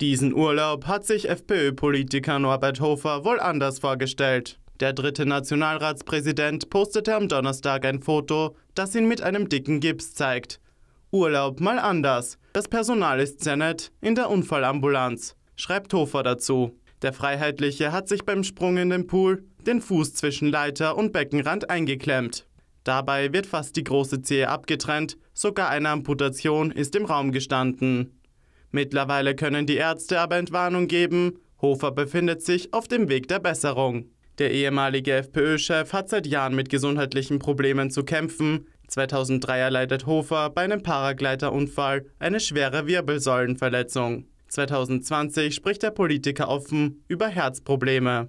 Diesen Urlaub hat sich FPÖ-Politiker Norbert Hofer wohl anders vorgestellt. Der dritte Nationalratspräsident postete am Donnerstag ein Foto, das ihn mit einem dicken Gips zeigt. Urlaub mal anders. Das Personal ist sehr nett in der Unfallambulanz, schreibt Hofer dazu. Der Freiheitliche hat sich beim Sprung in den Pool den Fuß zwischen Leiter und Beckenrand eingeklemmt. Dabei wird fast die große Zehe abgetrennt, sogar eine Amputation ist im Raum gestanden. Mittlerweile können die Ärzte aber Entwarnung geben. Hofer befindet sich auf dem Weg der Besserung. Der ehemalige FPÖ-Chef hat seit Jahren mit gesundheitlichen Problemen zu kämpfen. 2003 erleidet Hofer bei einem Paragleiterunfall eine schwere Wirbelsäulenverletzung. 2020 spricht der Politiker offen über Herzprobleme.